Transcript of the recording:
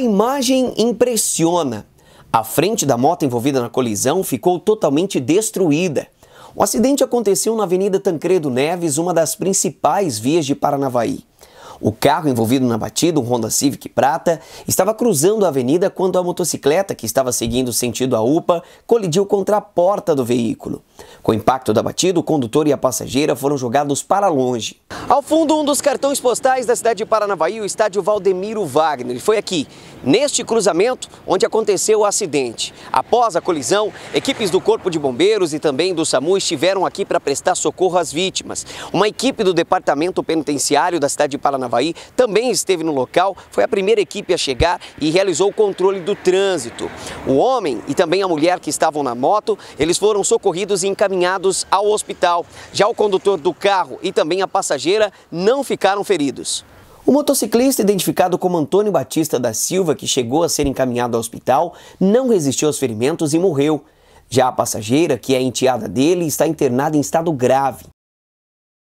A imagem impressiona. A frente da moto envolvida na colisão ficou totalmente destruída. O acidente aconteceu na Avenida Tancredo Neves, uma das principais vias de Paranavaí. O carro envolvido na batida, um Honda Civic prata, estava cruzando a avenida quando a motocicleta, que estava seguindo sentido a UPA, colidiu contra a porta do veículo. Com o impacto da batida, o condutor e a passageira foram jogados para longe. Ao fundo, um dos cartões postais da cidade de Paranavaí, o estádio Valdemiro Wagner. E foi aqui, neste cruzamento, onde aconteceu o acidente. Após a colisão, equipes do Corpo de Bombeiros e também do SAMU estiveram aqui para prestar socorro às vítimas. Uma equipe do Departamento Penitenciário da cidade de Paranavaí também esteve no local, foi a primeira equipe a chegar e realizou o controle do trânsito. O homem e também a mulher que estavam na moto, eles foram socorridos em encaminhados ao hospital. Já o condutor do carro e também a passageira não ficaram feridos. O motociclista, identificado como Antônio Batista da Silva, que chegou a ser encaminhado ao hospital, não resistiu aos ferimentos e morreu. Já a passageira, que é enteada dele, está internada em estado grave.